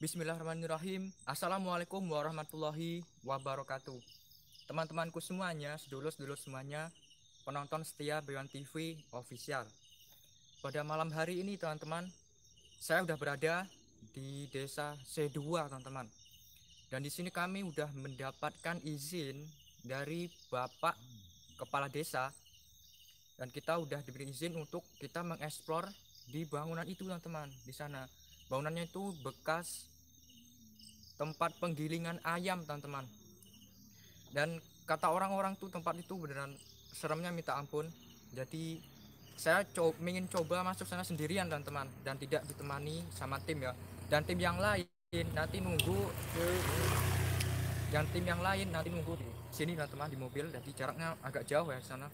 Bismillahirrahmanirrahim. Assalamualaikum warahmatullahi wabarakatuh. Teman-temanku semuanya, sedulur-sedulur semuanya, penonton setia Bewan TV official. Pada malam hari ini teman-teman, saya sudah berada di desa C2 teman-teman. Dan di sini kami sudah mendapatkan izin dari Bapak Kepala Desa dan kita sudah diberi izin untuk kita mengeksplor di bangunan itu teman-teman di sana bangunannya itu bekas tempat penggilingan ayam teman-teman dan kata orang-orang tuh tempat itu beneran seremnya minta ampun jadi saya co ingin coba masuk sana sendirian teman-teman dan tidak ditemani sama tim ya dan tim yang lain nanti nunggu dan tim yang lain nanti nunggu di sini teman-teman di mobil jadi jaraknya agak jauh ya sana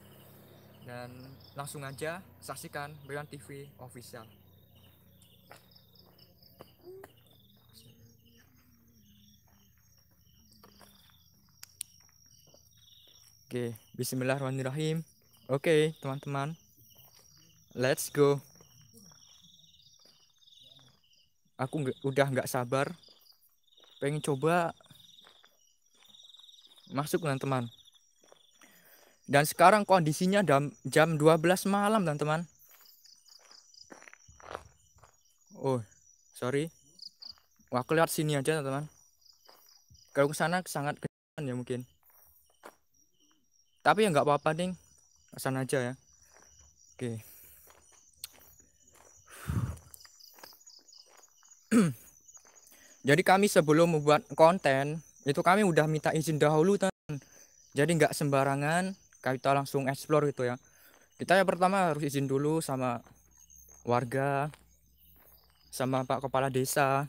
dan langsung aja saksikan Brian TV official Oke, bismillahirrahmanirrahim. Oke, teman-teman. Let's go. Aku udah nggak sabar pengen coba masuk teman-teman. Dan sekarang kondisinya jam, 12 malam, teman-teman. Oh, sorry. Wah, aku lihat sini aja, teman-teman. Kalau ke sana sangat kedengaran ya mungkin tapi ya nggak apa-apa ding pesan aja ya oke jadi kami sebelum membuat konten itu kami udah minta izin dahulu kan jadi nggak sembarangan kita langsung explore gitu ya kita yang pertama harus izin dulu sama warga sama pak kepala desa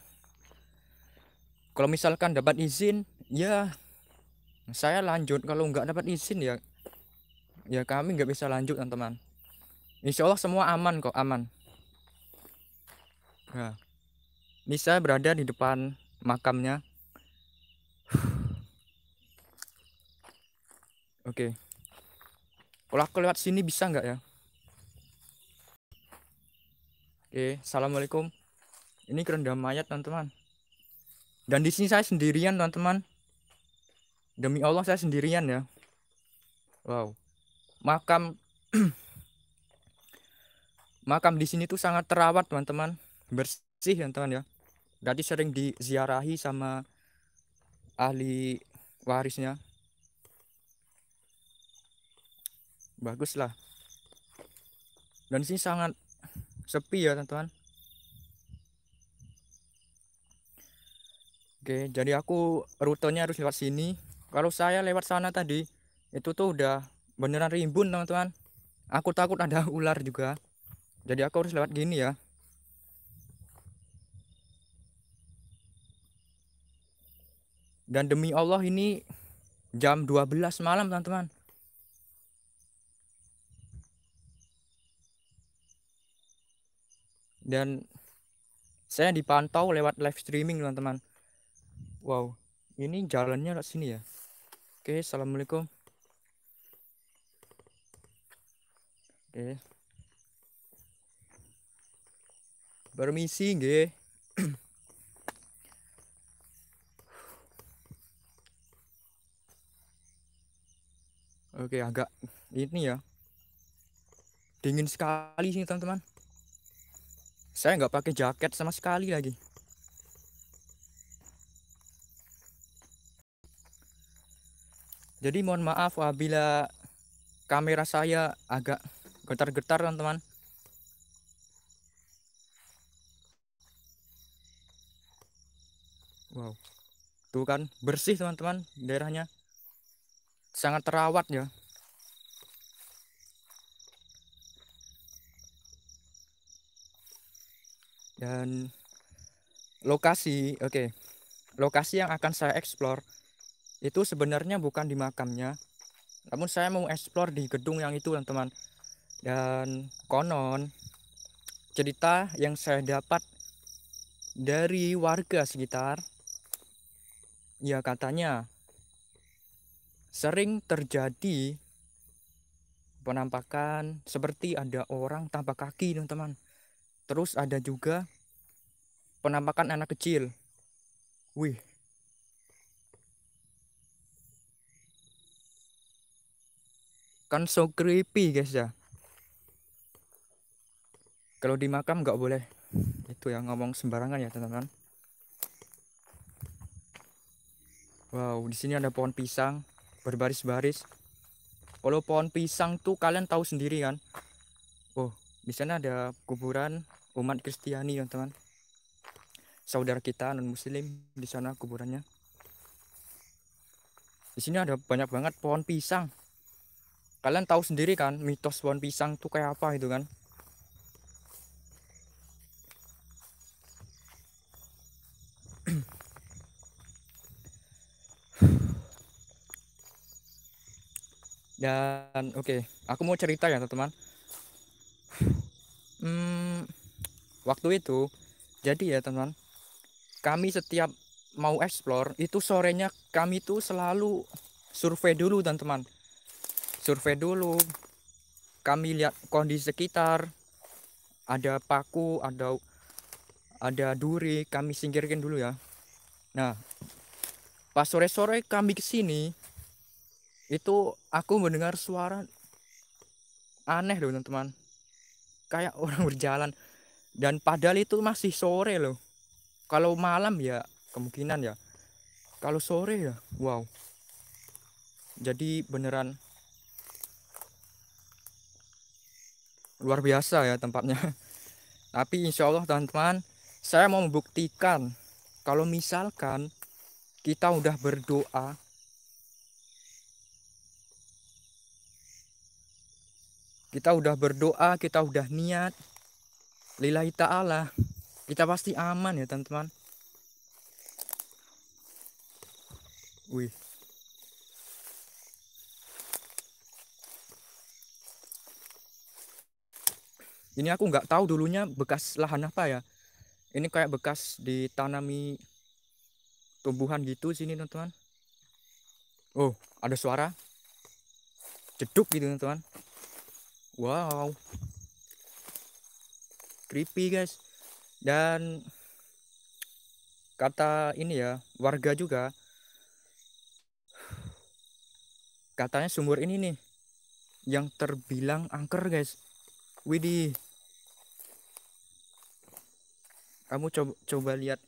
kalau misalkan dapat izin ya saya lanjut kalau nggak dapat izin ya ya kami nggak bisa lanjut teman-teman Insya Allah semua aman kok aman ya. ini bisa berada di depan makamnya Oke. Okay. Kalau aku lewat sini bisa nggak ya? Oke, assalamualaikum. Ini kerendam mayat teman-teman. Dan di sini saya sendirian teman-teman. Demi Allah saya sendirian ya. Wow. Makam makam di sini tuh sangat terawat, teman-teman. Bersih, teman-teman ya. Jadi sering diziarahi sama ahli warisnya. Baguslah. Dan sini sangat sepi ya, teman-teman. Oke, jadi aku rutenya harus lewat sini kalau saya lewat sana tadi itu tuh udah beneran rimbun teman-teman aku takut ada ular juga jadi aku harus lewat gini ya dan demi Allah ini jam 12 malam teman-teman dan saya dipantau lewat live streaming teman-teman wow ini jalannya lewat sini ya Oke, assalamualaikum. Oke. Permisi g. Oke, agak ini ya. Dingin sekali sini, teman-teman. Saya nggak pakai jaket sama sekali lagi. Jadi mohon maaf apabila kamera saya agak getar-getar teman-teman. Wow. Tuh kan bersih teman-teman daerahnya. Sangat terawat ya. Dan lokasi, oke. Okay. Lokasi yang akan saya explore itu sebenarnya bukan di makamnya namun saya mau eksplor di gedung yang itu teman-teman dan konon cerita yang saya dapat dari warga sekitar ya katanya sering terjadi penampakan seperti ada orang tanpa kaki teman-teman terus ada juga penampakan anak kecil wih kan so creepy guys ya kalau di makam nggak boleh itu yang ngomong sembarangan ya teman-teman wow di sini ada pohon pisang berbaris-baris kalau pohon pisang tuh kalian tahu sendiri kan oh di sana ada kuburan umat Kristiani ya teman saudara kita non muslim di sana kuburannya di sini ada banyak banget pohon pisang kalian tahu sendiri kan mitos pohon pisang tuh kayak apa gitu kan dan oke okay, aku mau cerita ya teman-teman hmm, waktu itu jadi ya teman-teman kami setiap mau explore itu sorenya kami tuh selalu survei dulu teman-teman survei dulu kami lihat kondisi sekitar ada paku ada ada duri kami singkirkan dulu ya nah pas sore-sore kami kesini itu aku mendengar suara aneh loh teman-teman kayak orang berjalan dan padahal itu masih sore loh kalau malam ya kemungkinan ya kalau sore ya wow jadi beneran luar biasa ya tempatnya tapi insya Allah teman-teman saya mau membuktikan kalau misalkan kita udah berdoa kita udah berdoa kita udah niat lillahi ta'ala kita pasti aman ya teman-teman wih Ini aku nggak tahu dulunya bekas lahan apa ya. Ini kayak bekas ditanami tumbuhan gitu sini teman-teman. Oh, ada suara. Jeduk gitu teman-teman. Wow. Creepy guys. Dan kata ini ya, warga juga katanya sumur ini nih yang terbilang angker guys. Widih, kamu coba coba lihat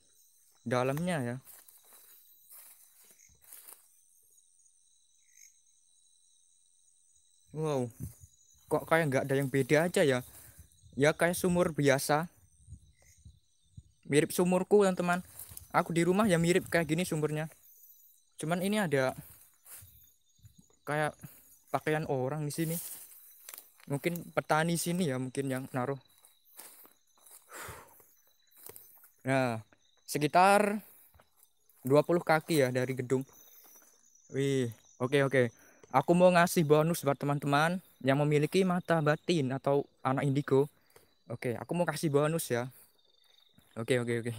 dalamnya ya wow kok kayak nggak ada yang beda aja ya ya kayak sumur biasa mirip sumurku teman-teman aku di rumah ya mirip kayak gini sumurnya cuman ini ada kayak pakaian orang di sini mungkin petani sini ya mungkin yang naruh Nah, sekitar 20 kaki ya dari gedung. Wih, oke okay, oke. Okay. Aku mau ngasih bonus buat teman-teman yang memiliki mata batin atau anak indigo. Oke, okay, aku mau kasih bonus ya. Oke oke oke.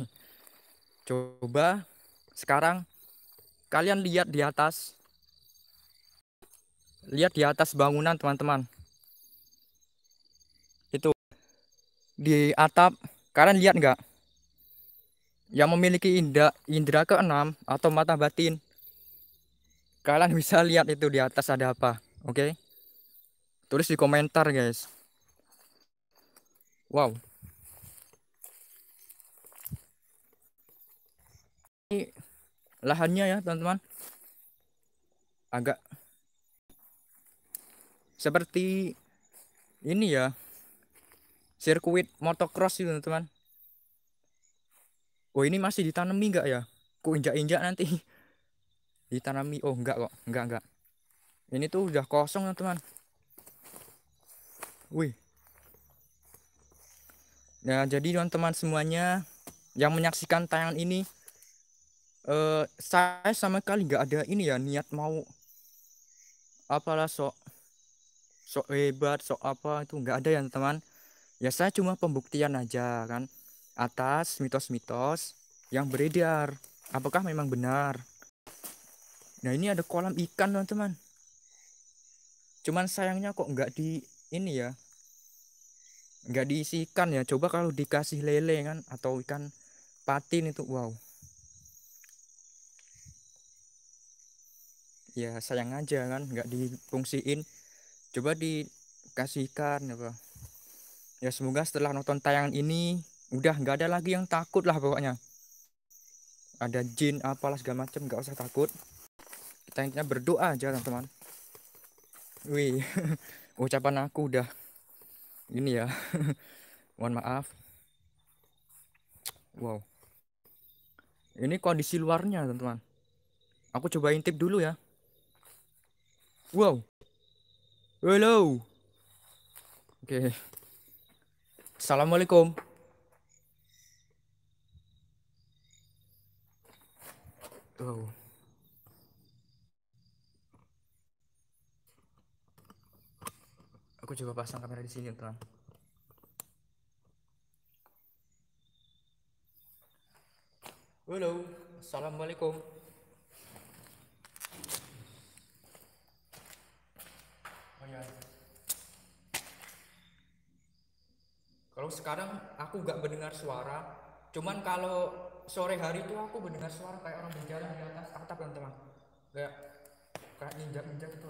Coba sekarang kalian lihat di atas. Lihat di atas bangunan teman-teman. Itu di atap. Kalian lihat nggak? yang memiliki indra indera keenam atau mata batin. Kalian bisa lihat itu di atas ada apa, oke? Okay? Tulis di komentar, guys. Wow. Ini lahannya ya, teman-teman. Agak seperti ini ya. Sirkuit motocross itu, teman-teman oh ini masih ditanami nggak ya ku injak-injak nanti ditanami oh nggak kok nggak nggak. ini tuh udah kosong teman-teman ya, wih nah jadi teman-teman semuanya yang menyaksikan tayangan ini eh, saya sama kali nggak ada ini ya niat mau apalah sok sok hebat sok apa itu nggak ada ya teman ya saya cuma pembuktian aja kan atas mitos-mitos yang beredar. Apakah memang benar? Nah ini ada kolam ikan teman-teman. Cuman sayangnya kok nggak di ini ya, nggak diisi ikan ya. Coba kalau dikasih lele kan atau ikan patin itu wow. Ya sayang aja kan nggak difungsiin. Coba dikasihkan ikan apa. Ya semoga setelah nonton tayangan ini udah nggak ada lagi yang takut lah pokoknya ada jin apalah segala macam nggak usah takut kita intinya berdoa aja teman-teman wih ucapan aku udah ini ya mohon maaf wow ini kondisi luarnya teman-teman aku coba intip dulu ya wow hello oke okay. assalamualaikum Wow. Aku coba pasang kamera di sini, teman. Halo, assalamualaikum. Oh iya. Kalau sekarang aku nggak mendengar suara, cuman kalau sore hari itu aku mendengar suara kayak orang berjalan di atas atap teman-teman kayak kayak ninja ninja gitu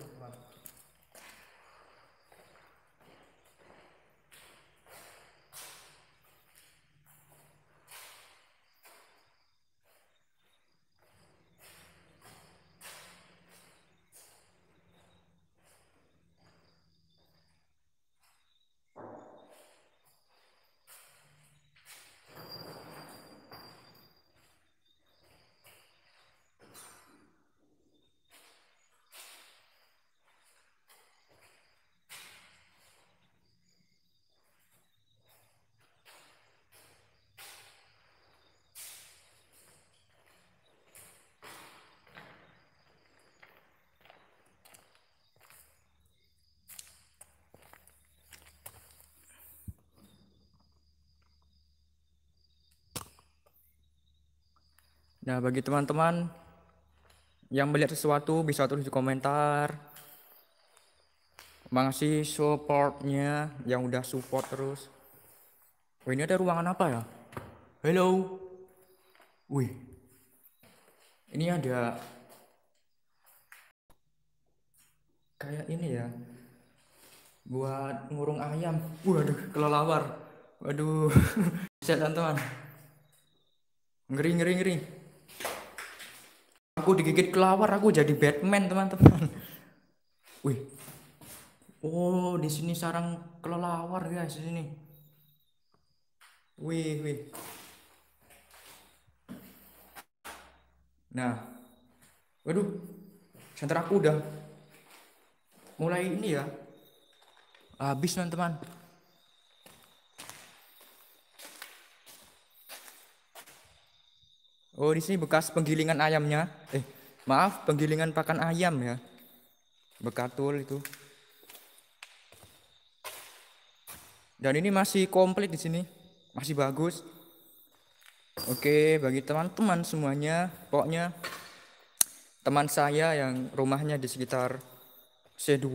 Nah, bagi teman-teman yang melihat sesuatu bisa tulis di komentar. Makasih supportnya yang udah support terus. Oh, ini ada ruangan apa ya? Hello. Wih. Ini ada kayak ini ya. Buat ngurung ayam. Waduh, kelelawar. Waduh. Bisa teman Ngeri ngeri ngeri. Aku digigit kelawar, aku jadi Batman, teman-teman. Wih. Oh, di sini sarang kelelawar, guys, di sini. Wih, wih. Nah, waduh, senter aku udah mulai ini ya. Habis, teman-teman. Oh, di sini bekas penggilingan ayamnya. Eh, maaf, penggilingan pakan ayam ya. Bekatul itu. Dan ini masih komplit di sini. Masih bagus. Oke, bagi teman-teman semuanya, pokoknya teman saya yang rumahnya di sekitar C2,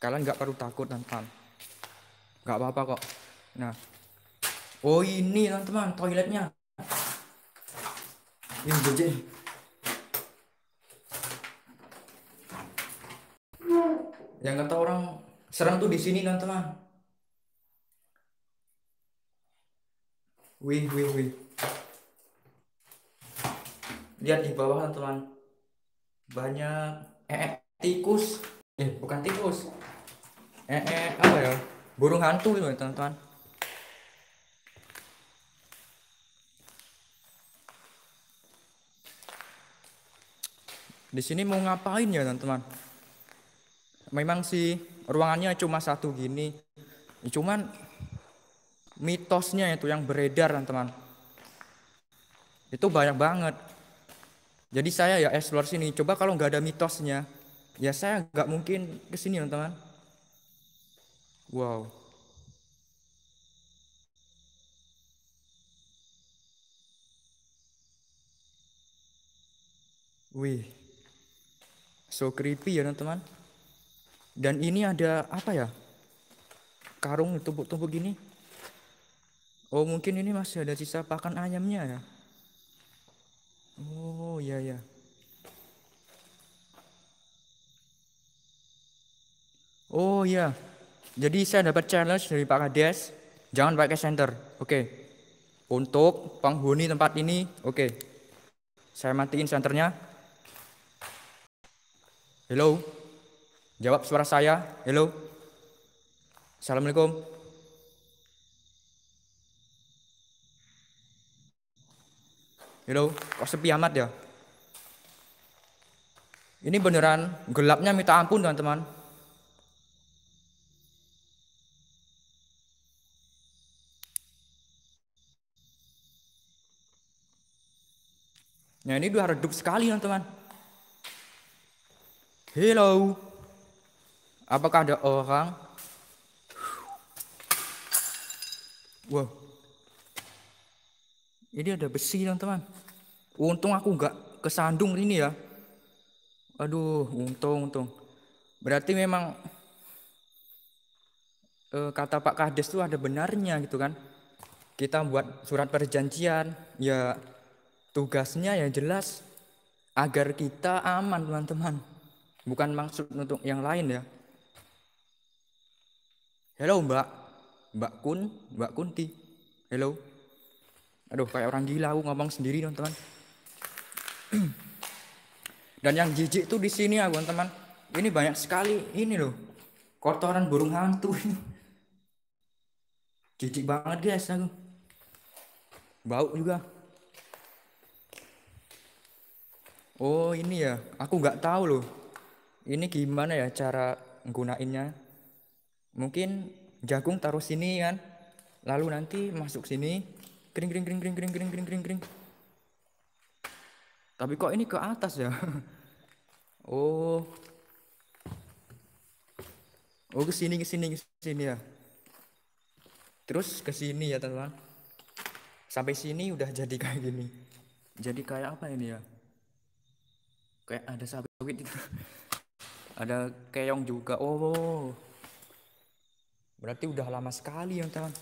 kalian nggak perlu takut nonton. Nggak apa-apa kok. Nah, oh ini teman-teman toiletnya. Ini gede. Yang kata orang serang tuh di sini teman-teman. Wih, wih, wih. Lihat di bawah teman. Banyak eh, eh, tikus. Eh, bukan tikus. Eh, eh apa ya? Burung hantu itu teman-teman. Di sini mau ngapain ya teman-teman? Memang sih ruangannya cuma satu gini. Cuman mitosnya itu yang beredar teman-teman. Itu banyak banget. Jadi saya ya explore sini. Coba kalau nggak ada mitosnya, ya saya nggak mungkin ke sini teman-teman. Wow. Wih. So creepy ya teman-teman. Dan ini ada apa ya? Karung tumpuk-tumpuk gini. Oh mungkin ini masih ada sisa pakan ayamnya ya. Oh iya ya. Oh iya. Jadi saya dapat challenge dari Pak Kades, jangan pakai center. Oke. Okay. Untuk penghuni tempat ini, oke. Okay. Saya matiin senternya. Hello? Jawab suara saya. Hello? Assalamualaikum. Hello? Kok sepi amat ya? Ini beneran gelapnya minta ampun teman-teman. Nah ini udah redup sekali teman-teman. Hello. Apakah ada orang? Wow. Ini ada besi teman-teman. Untung aku nggak kesandung ini ya. Aduh, untung, untung. Berarti memang eh, kata Pak Kades itu ada benarnya gitu kan. Kita buat surat perjanjian, ya tugasnya ya jelas agar kita aman teman-teman Bukan maksud untuk yang lain ya. Hello Mbak, Mbak Kun, Mbak Kunti. Hello. Aduh kayak orang gila aku ngomong sendiri teman-teman. Dan yang jijik tuh di sini ya teman-teman. Ini banyak sekali ini loh. Kotoran burung hantu ini. Jijik banget guys aku. Bau juga. Oh ini ya, aku nggak tahu loh ini gimana ya cara gunainnya mungkin jagung taruh sini kan lalu nanti masuk sini kering kering kering kering kering kering kering kering kering tapi kok ini ke atas ya oh oh ke sini ke sini ke sini ya terus ke sini ya teman sampai sini udah jadi kayak gini jadi kayak apa ini ya kayak ada sawit-sawit gitu Ada keong juga. Oh. Berarti udah lama sekali ya, teman.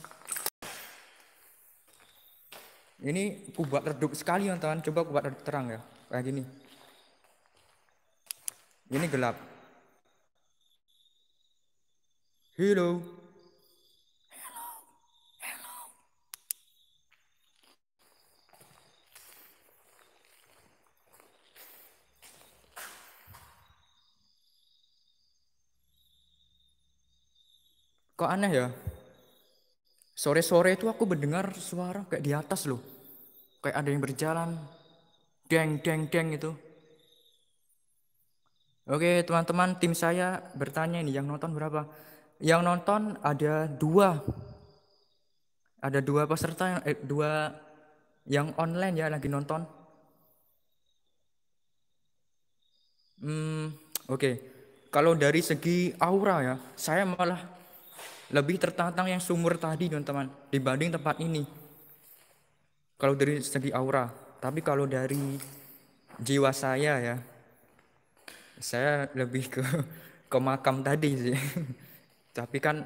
Ini kubat redup sekali ya, teman. Coba kubat redup terang ya. Kayak gini. Ini gelap. Hello. Kok aneh ya? Sore-sore itu aku mendengar suara kayak di atas loh. Kayak ada yang berjalan. Deng, deng, deng gitu Oke teman-teman tim saya bertanya ini yang nonton berapa? Yang nonton ada dua. Ada dua peserta, eh, dua yang online ya lagi nonton. Hmm, oke. Okay. Kalau dari segi aura ya, saya malah lebih tertantang yang sumur tadi teman-teman dibanding tempat ini. Kalau dari segi aura, tapi kalau dari jiwa saya ya, saya lebih ke ke makam tadi sih. Tapi kan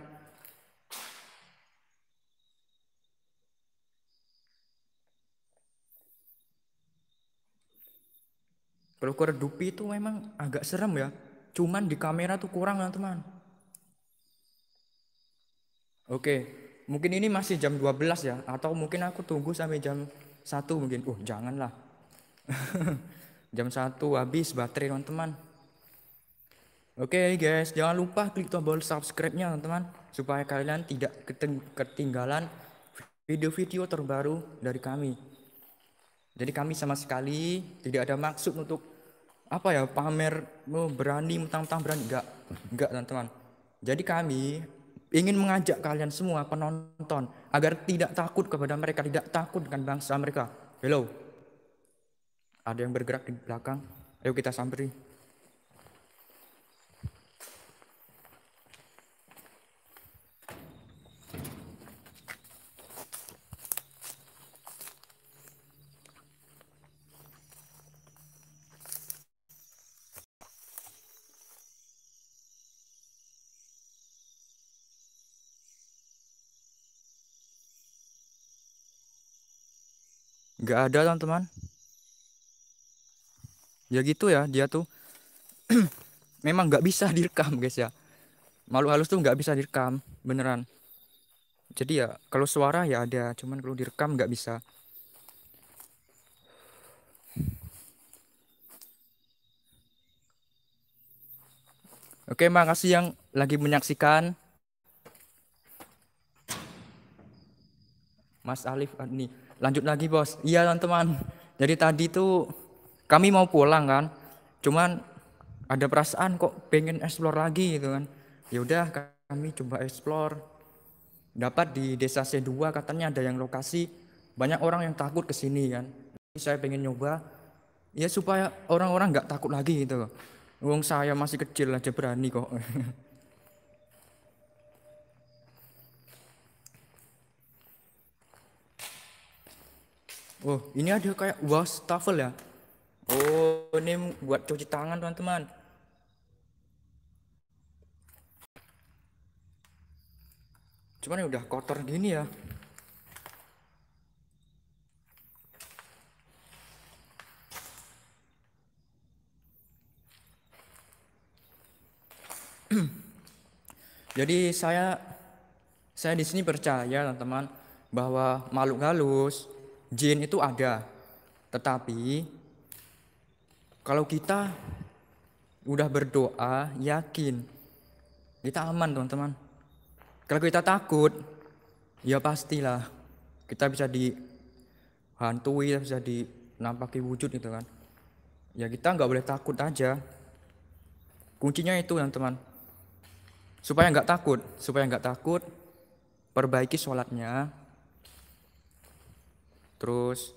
Kalau dupi itu memang agak serem ya. Cuman di kamera tuh kurang teman-teman. Oke, mungkin ini masih jam 12 ya atau mungkin aku tunggu sampai jam 1 mungkin. Uh, janganlah. jam 1 habis baterai teman-teman. Oke guys, jangan lupa klik tombol subscribe-nya teman-teman supaya kalian tidak ketinggalan video-video terbaru dari kami. Jadi kami sama sekali tidak ada maksud untuk apa ya pamer berani mentang-mentang berani enggak enggak teman-teman. Jadi kami ingin mengajak kalian semua penonton agar tidak takut kepada mereka, tidak takut dengan bangsa mereka. Hello. Ada yang bergerak di belakang. Ayo kita samperin. nggak ada teman-teman ya gitu ya dia tuh memang nggak bisa direkam guys ya malu halus tuh nggak bisa direkam beneran jadi ya kalau suara ya ada cuman kalau direkam nggak bisa Oke, makasih yang lagi menyaksikan. Mas Alif Adni. Ah, Lanjut lagi bos. Iya teman-teman. Jadi tadi tuh kami mau pulang kan. Cuman ada perasaan kok pengen explore lagi gitu kan. Ya udah kami coba explore. Dapat di desa C2 katanya ada yang lokasi banyak orang yang takut ke sini kan. Jadi saya pengen nyoba ya supaya orang-orang nggak -orang takut lagi gitu. Wong saya masih kecil aja berani kok. Oh, ini ada kayak wastafel ya. Oh, ini buat cuci tangan, teman-teman. Cuman ya udah kotor gini ya. Jadi saya saya di sini percaya teman-teman bahwa makhluk halus jin itu ada. Tetapi kalau kita udah berdoa, yakin kita aman, teman-teman. Kalau kita takut, ya pastilah kita bisa dihantui, bisa dinampaki wujud gitu kan. Ya kita nggak boleh takut aja. Kuncinya itu, teman-teman. Supaya nggak takut, supaya nggak takut, perbaiki sholatnya, terus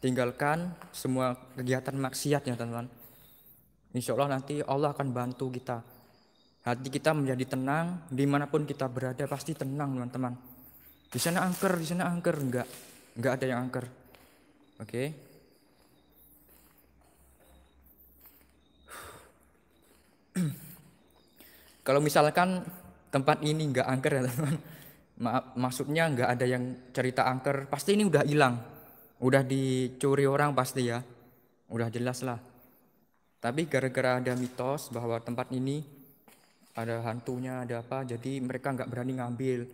tinggalkan semua kegiatan maksiat ya teman-teman insya Allah nanti Allah akan bantu kita hati kita menjadi tenang dimanapun kita berada pasti tenang teman-teman di sana angker di sana angker enggak enggak ada yang angker oke okay. kalau misalkan tempat ini enggak angker ya teman-teman Maaf, maksudnya nggak ada yang cerita angker. Pasti ini udah hilang, udah dicuri orang pasti ya, udah jelas lah. Tapi gara-gara ada mitos bahwa tempat ini ada hantunya, ada apa, jadi mereka nggak berani ngambil.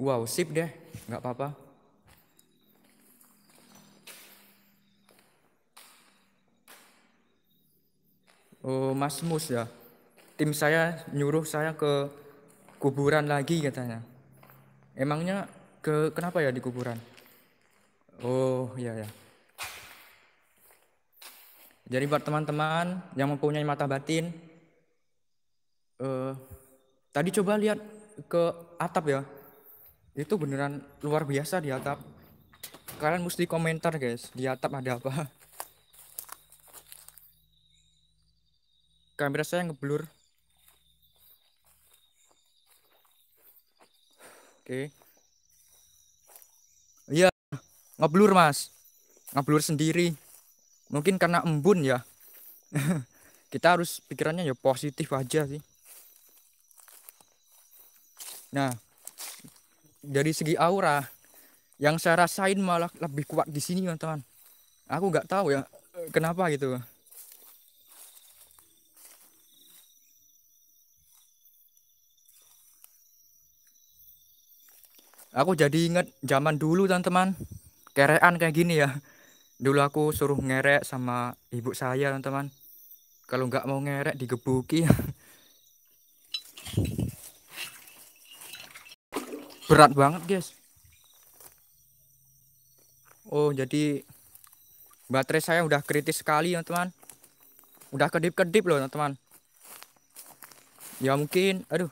Wow, sip deh, nggak apa-apa. Oh, Mas Mus ya. Tim saya nyuruh saya ke kuburan lagi katanya. Emangnya ke kenapa ya di kuburan? Oh, iya ya. Jadi buat teman-teman yang mempunyai mata batin, eh, tadi coba lihat ke atap ya. Itu beneran luar biasa di atap. Kalian mesti komentar guys, di atap ada apa. Kamera saya ngeblur. Oke. Iya, ngeblur mas, ngeblur sendiri. Mungkin karena embun ya. Kita harus pikirannya ya positif aja sih. Nah, dari segi aura, yang saya rasain malah lebih kuat di sini teman-teman. Aku nggak tahu ya kenapa gitu. Aku jadi inget zaman dulu teman-teman. Kerean kayak gini ya. Dulu aku suruh ngerek sama ibu saya teman-teman. Kalau nggak mau ngerek digebuki. Berat banget guys. Oh jadi baterai saya udah kritis sekali teman-teman. Udah kedip-kedip loh teman-teman. Ya mungkin, aduh,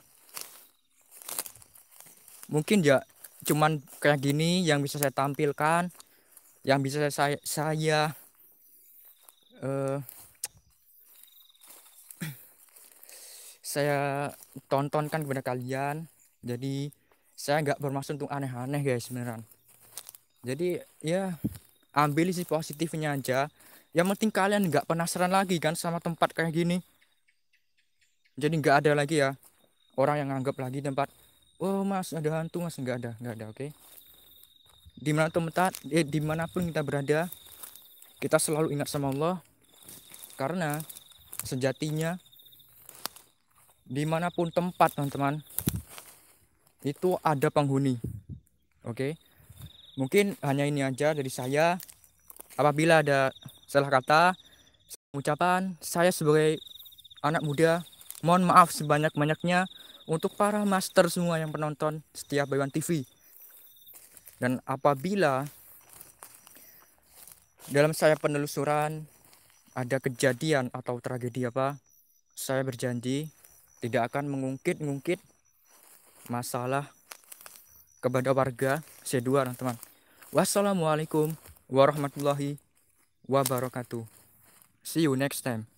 mungkin ya cuman kayak gini yang bisa saya tampilkan yang bisa saya saya uh, saya tontonkan kepada kalian jadi saya nggak bermaksud untuk aneh-aneh guys beneran jadi ya ambil sisi positifnya aja yang penting kalian nggak penasaran lagi kan sama tempat kayak gini jadi nggak ada lagi ya orang yang anggap lagi tempat oh mas ada hantu mas nggak ada nggak ada oke okay? dimana tempat eh, dimanapun kita berada kita selalu ingat sama Allah karena sejatinya dimanapun tempat teman-teman itu ada penghuni oke okay? mungkin hanya ini aja dari saya apabila ada salah kata ucapan saya sebagai anak muda mohon maaf sebanyak-banyaknya untuk para master semua yang penonton setiap Bayuan TV. Dan apabila dalam saya penelusuran ada kejadian atau tragedi apa, saya berjanji tidak akan mengungkit-ngungkit masalah kepada warga C2 teman-teman. Wassalamualaikum warahmatullahi wabarakatuh. See you next time.